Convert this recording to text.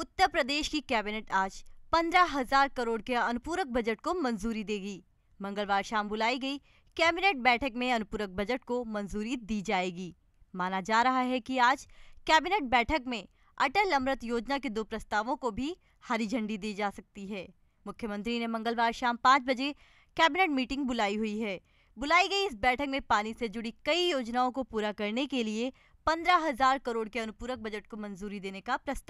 उत्तर प्रदेश की कैबिनेट आज पंद्रह हजार करोड़ के अनुपूरक बजट को मंजूरी देगी मंगलवार शाम बुलाई गई कैबिनेट बैठक में अनुपूरक बजट को मंजूरी दी जाएगी माना जा रहा है कि आज कैबिनेट बैठक में अटल अमृत योजना के दो प्रस्तावों को भी हरी झंडी दी जा सकती है मुख्यमंत्री ने मंगलवार शाम पाँच बजे कैबिनेट मीटिंग बुलाई हुई है बुलाई गई इस बैठक में पानी से जुड़ी कई योजनाओं को पूरा करने के लिए पंद्रह हजार करोड़ के अनुपूरक बजट को मंजूरी देने का प्रस्ताव